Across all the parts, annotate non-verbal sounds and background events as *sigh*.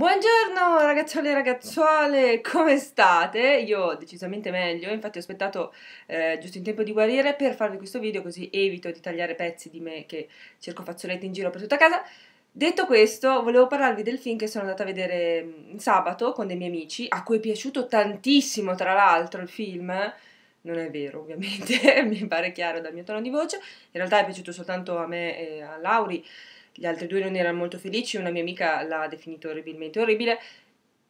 Buongiorno ragazzuole e ragazzuole, come state? Io decisamente meglio, infatti ho aspettato eh, giusto in tempo di guarire per farvi questo video così evito di tagliare pezzi di me che cerco fazzolette in giro per tutta casa. Detto questo, volevo parlarvi del film che sono andata a vedere mm, sabato con dei miei amici, a cui è piaciuto tantissimo tra l'altro il film, non è vero ovviamente, *laughs* mi pare chiaro dal mio tono di voce, in realtà è piaciuto soltanto a me e a Lauri, gli altri due non erano molto felici, una mia amica l'ha definito orribilmente orribile,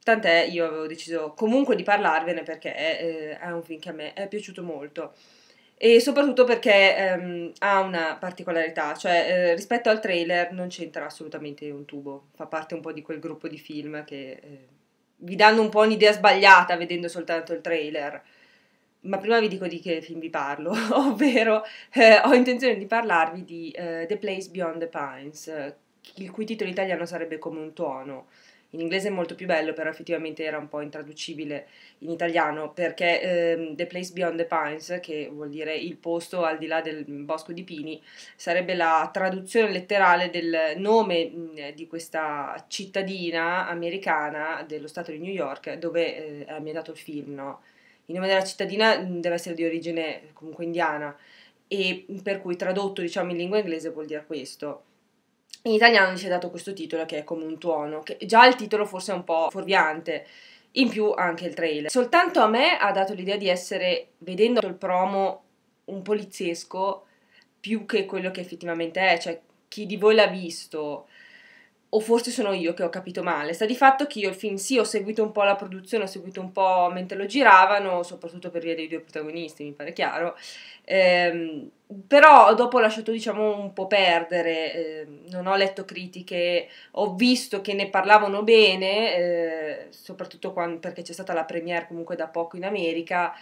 tant'è io avevo deciso comunque di parlarvene perché eh, è un film che a me è piaciuto molto e soprattutto perché ehm, ha una particolarità, cioè eh, rispetto al trailer non c'entra assolutamente un tubo, fa parte un po' di quel gruppo di film che eh, vi danno un po' un'idea sbagliata vedendo soltanto il trailer ma prima vi dico di che film vi parlo, *laughs* ovvero eh, ho intenzione di parlarvi di eh, The Place Beyond the Pines, il cui titolo italiano sarebbe come un tuono. In inglese è molto più bello, però effettivamente era un po' intraducibile in italiano, perché ehm, The Place Beyond the Pines, che vuol dire il posto al di là del bosco di pini, sarebbe la traduzione letterale del nome mh, di questa cittadina americana dello stato di New York, dove eh, è ambientato il film, no? Il nome della cittadina mm, deve essere di origine comunque indiana e mm, per cui tradotto diciamo in lingua inglese vuol dire questo. In italiano ci è dato questo titolo che è come un tuono, che già il titolo forse è un po' fuorviante, in più anche il trailer. Soltanto a me ha dato l'idea di essere, vedendo il promo, un poliziesco più che quello che effettivamente è, cioè chi di voi l'ha visto o forse sono io che ho capito male. Sta di fatto che io il film sì, ho seguito un po' la produzione, ho seguito un po' mentre lo giravano, soprattutto per via dei due protagonisti, mi pare chiaro. Ehm, però dopo ho lasciato diciamo un po' perdere, eh, non ho letto critiche, ho visto che ne parlavano bene, eh, soprattutto quando, perché c'è stata la premiere comunque da poco in America,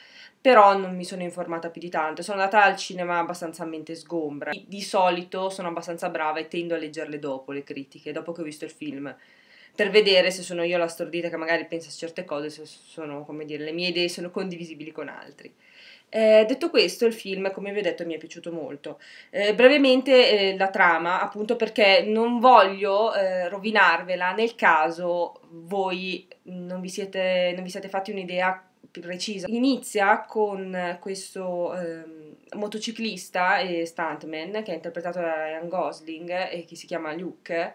però non mi sono informata più di tanto, sono andata al cinema abbastanza a mente sgombra, di, di solito sono abbastanza brava e tendo a leggerle dopo le critiche, dopo che ho visto il film per vedere se sono io la stordita che magari pensa a certe cose, se sono, come dire, le mie idee sono condivisibili con altri. Eh, detto questo, il film, come vi ho detto, mi è piaciuto molto. Eh, brevemente eh, la trama, appunto perché non voglio eh, rovinarvela nel caso voi non vi siete, non vi siete fatti un'idea precisa. Inizia con questo ehm, motociclista e stuntman che è interpretato da Ryan Gosling e che si chiama Luke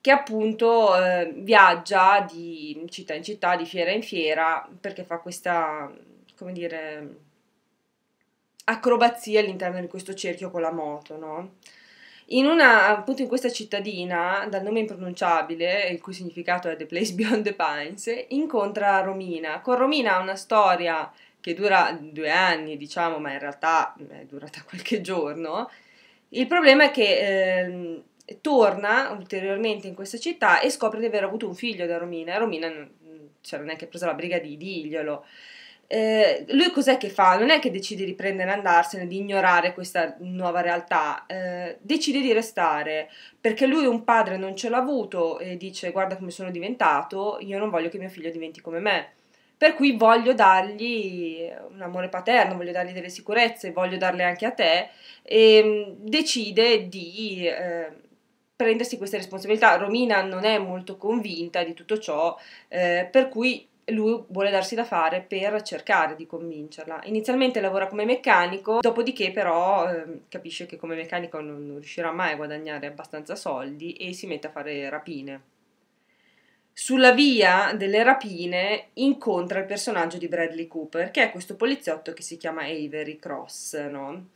che appunto eh, viaggia di città in città, di fiera in fiera, perché fa questa, come dire, acrobazie all'interno di questo cerchio con la moto, no? In una, appunto in questa cittadina, dal nome impronunciabile, il cui significato è The Place Beyond the Pines, incontra Romina. Con Romina ha una storia che dura due anni, diciamo, ma in realtà eh, è durata *laughs* qualche giorno. Il problema è che eh, torna ulteriormente in questa città e scopre di aver avuto un figlio da Romina. Romina non, cioè, non è che la briga di dirglielo. Eh, lui cos'è che fa? Non è che decide di prendere e andarsene, di ignorare questa nuova realtà, eh, decide di restare perché lui un padre non ce l'ha avuto e dice guarda come sono diventato, io non voglio che mio figlio diventi come me. Per cui voglio dargli un amore paterno, voglio dargli delle sicurezze, voglio darle anche a te e mm, decide di eh, prendersi queste responsabilità. Romina non è molto convinta di tutto ciò, eh, per cui lui vuole darsi da fare per cercare di convincerla. Inizialmente lavora come meccanico, dopodiché però eh, capisce che come meccanico non, non riuscirà mai a guadagnare abbastanza soldi e si mette a fare rapine. Sulla via delle rapine incontra il personaggio di Bradley Cooper, che è questo poliziotto che si chiama Avery Cross, no?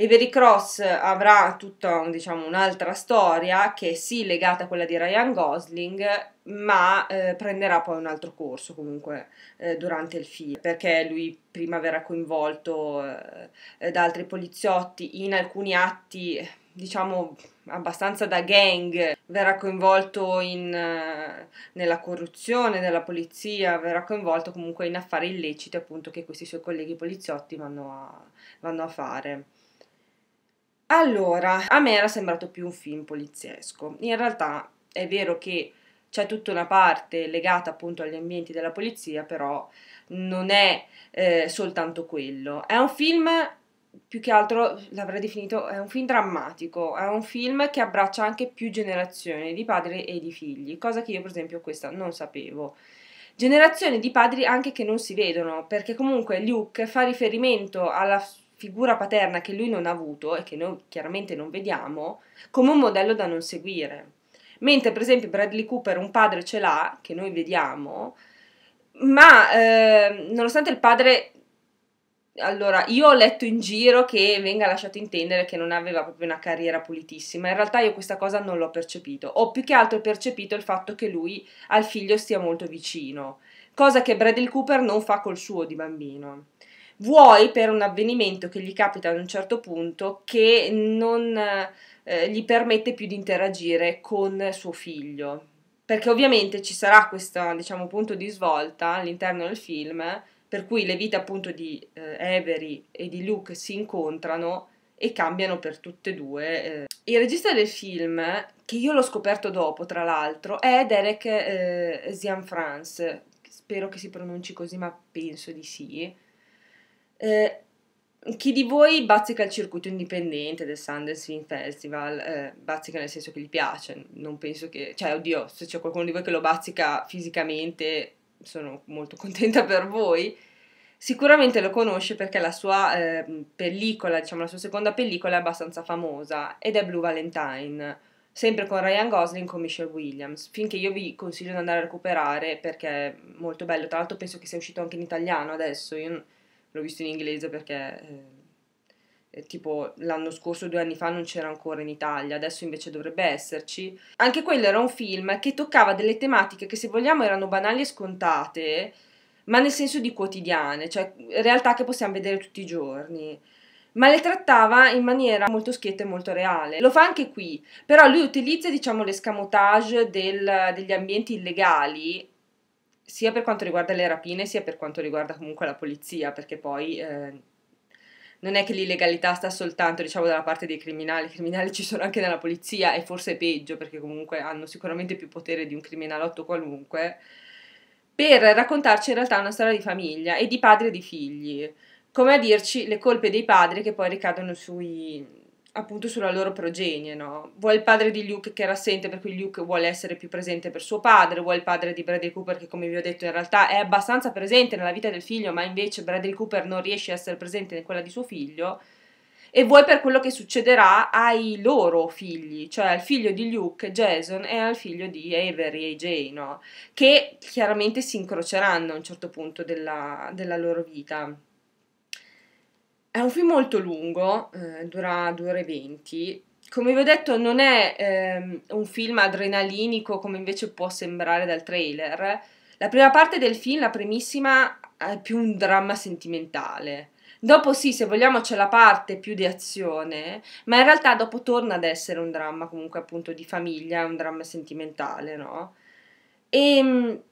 Avery Cross avrà tutta diciamo, un'altra storia che è sì legata a quella di Ryan Gosling, ma eh, prenderà poi un altro corso comunque eh, durante il film, perché lui prima verrà coinvolto eh, da altri poliziotti in alcuni atti diciamo abbastanza da gang, verrà coinvolto in, eh, nella corruzione della polizia, verrà coinvolto comunque in affari illeciti appunto che questi suoi colleghi poliziotti vanno a, vanno a fare. Allora, a me era sembrato più un film poliziesco. In realtà è vero che c'è tutta una parte legata appunto agli ambienti della polizia, però non è eh, soltanto quello. È un film più che altro l'avrei definito è un film drammatico, è un film che abbraccia anche più generazioni di padri e di figli, cosa che io per esempio questa non sapevo. Generazioni di padri anche che non si vedono, perché comunque Luke fa riferimento alla figura paterna che lui non ha avuto e che noi chiaramente non vediamo, come un modello da non seguire. Mentre per esempio Bradley Cooper un padre ce l'ha, che noi vediamo, ma eh, nonostante il padre allora, io ho letto in giro che venga lasciato intendere che non aveva proprio una carriera pulitissima, in realtà io questa cosa non l'ho percepito, ho più che altro percepito il fatto che lui al figlio stia molto vicino, cosa che Bradley Cooper non fa col suo di bambino vuoi per un avvenimento che gli capita ad un certo punto che non eh, gli permette più di interagire con suo figlio. Perché ovviamente ci sarà questo diciamo, punto di svolta all'interno del film, per cui le vite appunto di eh, Avery e di Luke si incontrano e cambiano per tutte e due. Eh. Il regista del film, che io l'ho scoperto dopo tra l'altro, è Derek eh, Zian spero che si pronunci così ma penso di sì, eh, chi di voi bazzica il circuito indipendente del Sundance Film Festival, eh, bazzica nel senso che gli piace, non penso che, cioè oddio, se c'è qualcuno di voi che lo bazzica fisicamente sono molto *laughs* contenta per voi, sicuramente lo conosce perché la sua eh, pellicola, diciamo la sua seconda pellicola è abbastanza famosa ed è Blue Valentine, sempre con Ryan Gosling e con Michelle Williams, finché io vi consiglio di andare a recuperare perché è molto bello, tra l'altro penso che sia uscito anche in italiano adesso, io Non l'ho visto in inglese perché eh, tipo l'anno scorso, due anni fa, non c'era ancora in Italia, adesso invece dovrebbe esserci. Anche quello era un film che toccava delle tematiche che se vogliamo erano banali e scontate, ma nel senso di quotidiane, cioè realtà che possiamo vedere tutti i giorni ma le trattava in maniera molto schietta e molto reale. Lo fa anche qui, però lui utilizza, diciamo, l'escamotage degli ambienti illegali sia per quanto riguarda le rapine sia per quanto riguarda comunque la polizia, perché poi eh, non è che l'illegalità sta soltanto diciamo dalla parte dei criminali, i criminali ci sono anche nella polizia e forse è peggio perché comunque hanno sicuramente più potere di un criminalotto qualunque, per raccontarci in realtà una storia di famiglia e di padri e di figli, come a dirci le colpe dei padri che poi ricadono sui, appunto sulla loro progenie, no? Vuoi il padre di Luke che era assente per cui Luke vuole essere più presente per suo padre, vuoi il padre di Bradley Cooper che come vi ho detto in realtà è abbastanza presente nella vita del figlio, ma invece Bradley Cooper non riesce a essere presente in quella di suo figlio, e vuoi per quello che succederà ai loro figli, cioè al figlio di Luke, Jason, e al figlio di Avery, AJ, no? Che chiaramente si incroceranno a un certo punto della, della loro vita. È un film molto lungo, eh, dura 2 ore e 20. Come vi ho detto, non è ehm, un film adrenalinico come invece può sembrare dal trailer. La prima parte del film, la primissima, è più un dramma sentimentale. Dopo sì, se vogliamo c'è la parte più di azione, ma in realtà dopo torna ad essere un dramma comunque appunto di famiglia, un dramma sentimentale, no? E ehm,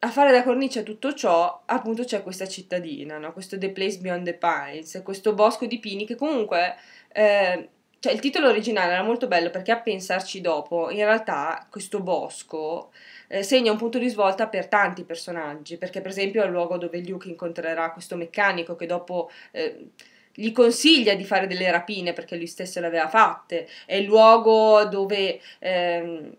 a fare da cornice a tutto ciò, appunto, c'è questa cittadina, no? questo The Place Beyond the Pines, questo bosco di pini che comunque. Eh, cioè, il titolo originale era molto bello perché a pensarci dopo, in realtà questo bosco eh, segna un punto di svolta per tanti personaggi, perché per esempio è il luogo dove Luke incontrerà questo meccanico che dopo eh, gli consiglia di fare delle rapine perché lui stesso le aveva fatte, è il luogo dove... Eh,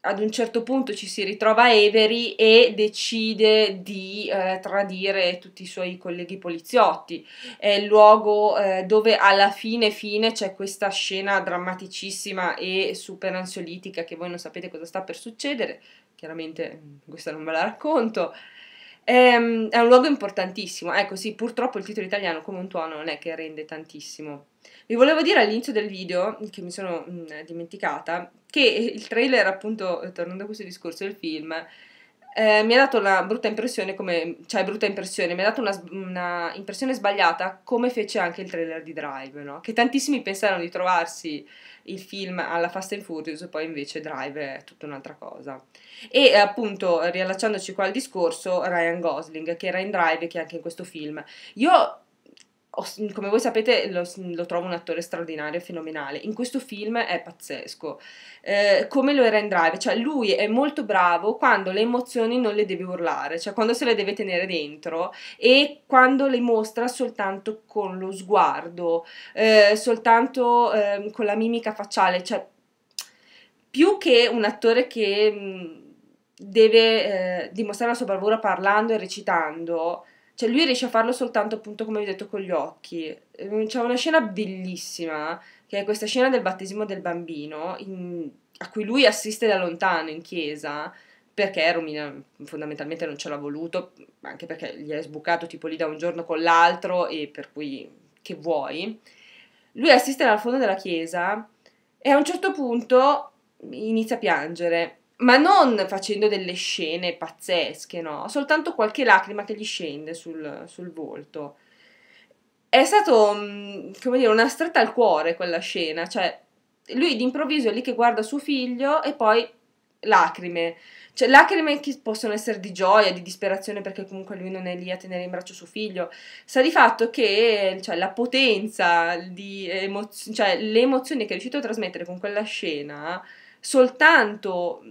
ad un certo punto ci si ritrova Avery e decide di eh, tradire tutti i suoi colleghi poliziotti. È il luogo eh, dove alla fine fine c'è questa scena drammaticissima e super ansiolitica che voi non sapete cosa sta per succedere. Chiaramente mm, questa non ve la racconto. Ehm, è un luogo importantissimo. Ecco, sì, purtroppo il titolo italiano come un tuono non è che rende tantissimo. Vi volevo dire all'inizio del video, che mi sono mh, dimenticata, che il trailer, appunto, eh, tornando a questo discorso del film, eh, mi ha dato una brutta impressione, come, cioè brutta impressione, mi ha dato una, una, impressione sbagliata come fece anche il trailer di Drive, no? che tantissimi pensarono di trovarsi il film alla Fast and Furious e poi invece Drive è tutta un'altra cosa. E eh, appunto, riallacciandoci qua al discorso, Ryan Gosling che era in Drive e che anche in questo film. Io come voi sapete lo, lo, trovo un attore straordinario, fenomenale. In questo film è pazzesco. Eh, come lo era in Drive, cioè lui è molto bravo quando le emozioni non le deve urlare, cioè quando se le deve tenere dentro e quando le mostra soltanto con lo sguardo, eh, soltanto eh, con la mimica facciale, cioè più che un attore che mh, mhmm, deve eh, dimostrare la sua bravura parlando e recitando cioè lui riesce a farlo soltanto appunto come vi ho detto con gli occhi. Ehm, c'è una scena bellissima, che è questa scena del battesimo del bambino, in, a cui lui assiste da lontano in chiesa, perché Romina fondamentalmente non ce l'ha voluto, anche perché gli è sbucato tipo lì da un giorno con l'altro e per cui che vuoi. Lui assiste dal fondo della chiesa e a un certo punto inizia a piangere ma non facendo delle scene pazzesche, no, soltanto qualche lacrima che gli scende sul, sul volto. È stato, mm, come dire, una stretta al cuore quella scena, cioè lui d'improvviso è lì che guarda suo figlio e poi lacrime, cioè lacrime che possono essere di gioia, di disperazione perché comunque lui non è lì a tenere in braccio suo figlio, sa di fatto che cioè, la potenza, di emozio- cioè, le emozioni che è riuscito a trasmettere con quella scena soltanto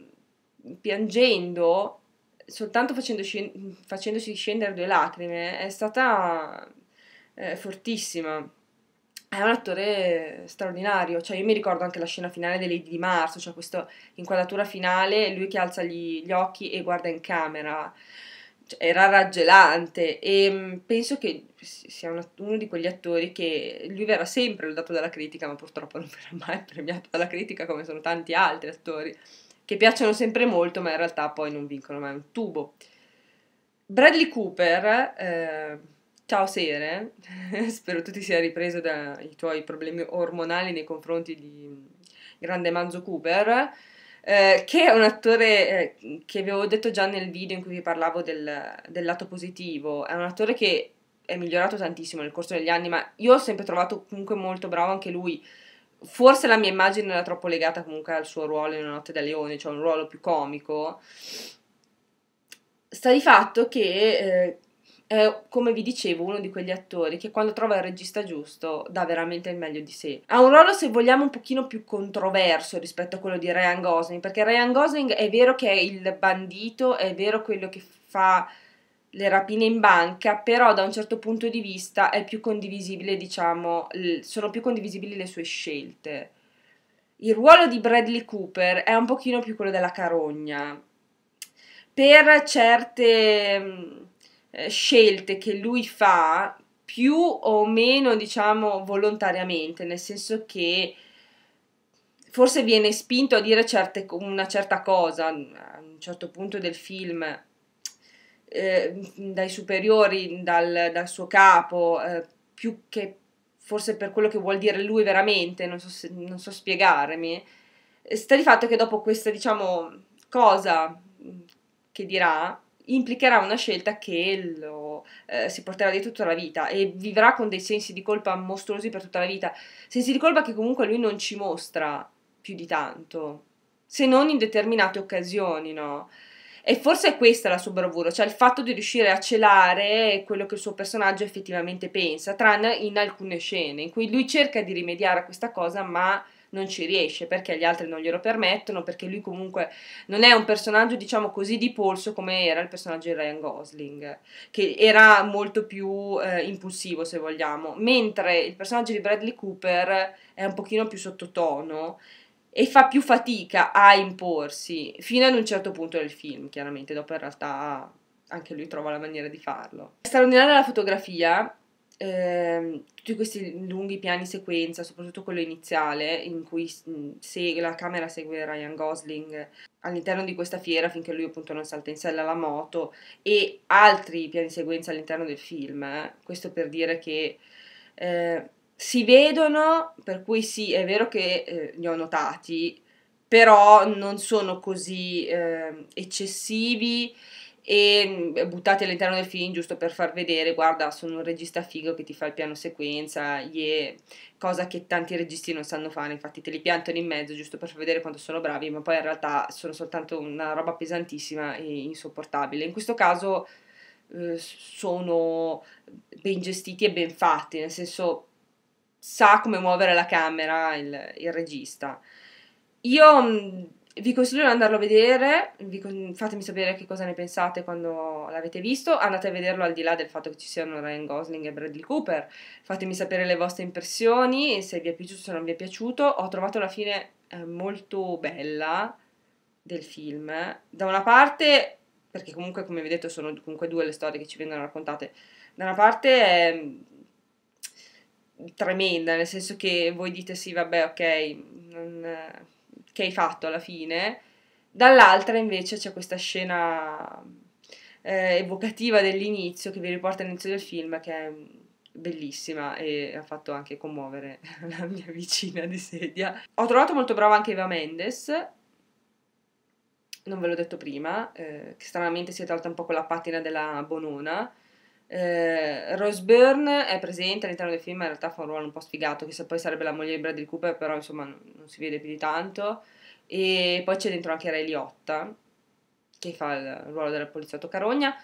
piangendo, soltanto facendoci, facendoci scendere due lacrime, è stata eh, fortissima. È un attore straordinario, cioè io mi ricordo anche la scena finale delle Lady di Marzo, cioè questa inquadratura finale, lui che alza gli, gli occhi e guarda in camera, cioè, era raggelante e mm, penso che sia una, uno di quegli attori che lui verrà sempre lodato dalla critica, ma purtroppo non verrà mai premiato dalla critica come sono tanti altri attori che piacciono sempre molto, ma in realtà poi non vincono mai un tubo. Bradley Cooper, eh, ciao Sere, *laughs* spero tu ti sia ripreso dai tuoi problemi ormonali nei confronti di grande Manzo Cooper, eh, che è un attore eh, che vi avevo detto già nel video in cui vi parlavo del, del lato positivo, è un attore che è migliorato tantissimo nel corso degli anni, ma io ho sempre trovato comunque molto bravo anche lui forse la mia immagine era troppo legata comunque al suo ruolo in Una notte da leone, cioè un ruolo più comico, sta di fatto che eh, è, come vi dicevo, uno di quegli attori che quando trova il regista giusto dà veramente il meglio di sé. Ha un ruolo, se vogliamo, un pochino più controverso rispetto a quello di Ryan Gosling, perché Ryan Gosling è vero che è il bandito, è vero quello che fa le rapine in banca, però da un certo punto di vista è più condivisibile, diciamo, sono più condivisibili le sue scelte. Il ruolo di Bradley Cooper è un pochino più quello della carogna. Per certe eh, scelte che lui fa, più o meno, diciamo, volontariamente, nel senso che forse viene spinto a dire certe, una certa cosa a un certo punto del film Ehm, dai superiori, dal, dal suo capo, eh, più che forse per quello che vuol dire lui veramente, non so, se, non so spiegarmi, eh, sta di fatto che dopo questa, diciamo, cosa mm, che dirà, implicherà una scelta che lo, eh, si porterà di tutta la vita e vivrà con dei sensi di colpa mostruosi per tutta la vita, sensi di colpa che comunque lui non ci mostra più di tanto, se non in determinate occasioni, no? E forse è questa la sua bravura, cioè il fatto di riuscire a celare quello che il suo personaggio effettivamente pensa, tranne in alcune scene in cui lui cerca di rimediare a questa cosa, ma non ci riesce perché gli altri non glielo permettono, perché lui comunque non è un personaggio, diciamo così, di polso come era il personaggio di Ryan Gosling, che era molto più eh, impulsivo, se vogliamo, mentre il personaggio di Bradley Cooper è un pochino più sottotono e fa più fatica a imporsi fino ad un certo punto del film, chiaramente, dopo in realtà anche lui trova la maniera di farlo. È straordinaria la fotografia, eh, tutti questi lunghi piani sequenza, soprattutto quello iniziale, in cui se la camera segue Ryan Gosling all'interno di questa fiera finché lui appunto non salta in sella la moto e altri piani sequenza all'interno del film. Eh. Questo per dire che eh, si vedono, per cui sì, è vero che eh, li ho notati, però non sono così eh, eccessivi e mm, buttati all'interno del film giusto per far vedere, guarda, sono un regista figo che ti fa il piano sequenza, yeah, cosa che tanti registi non sanno fare, infatti te li piantano in mezzo giusto per far vedere quanto sono bravi, ma poi in realtà sono soltanto una roba pesantissima e insopportabile. In questo caso eh, sono ben gestiti e ben fatti, nel senso sa come muovere la camera il, il regista. Io mm, vi consiglio di andarlo a vedere, vi, fatemi sapere che cosa ne pensate quando l'avete visto, andate a vederlo al di là del fatto che ci siano Ryan Gosling e Bradley Cooper, fatemi sapere le vostre impressioni, se vi è piaciuto se non vi è piaciuto, ho trovato la fine eh, molto bella del film, da una parte, perché comunque come vi ho detto sono comunque due le storie che ci vengono raccontate, da una parte è ehm, tremenda, nel senso che voi dite sì, vabbè, ok, non, che hai fatto alla fine. Dall'altra invece c'è questa scena eh, evocativa dell'inizio che vi riporta all'inizio del film che è bellissima e ha fatto anche commuovere *laughs* la mia vicina di sedia. Ho trovato molto brava anche Eva Mendes, non ve l'ho detto prima, eh, che stranamente si è tolta un po' con la patina della Bonona, eh, Rose Byrne è presente all'interno del film, in realtà fa un ruolo un po' sfigato, che poi sarebbe la moglie di Bradley Cooper, però insomma non si vede più di tanto. E poi c'è dentro anche Ray Liotta, che fa il ruolo della poliziotto Carogna.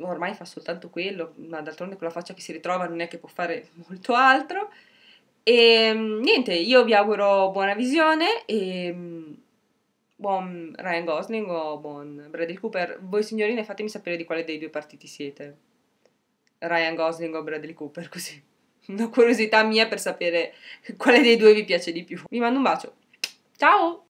Ormai fa soltanto quello, ma d'altronde con la faccia che si ritrova non è che può fare *laughs* molto altro. E ehm, niente, io vi auguro buona visione e mm, buon Ryan Gosling o buon Bradley Cooper. Voi signorine fatemi sapere di quale dei due partiti siete. Ryan Gosling o Bradley Cooper, così. Una curiosità mia per sapere quale dei due vi piace di più. Vi mando un bacio. Ciao!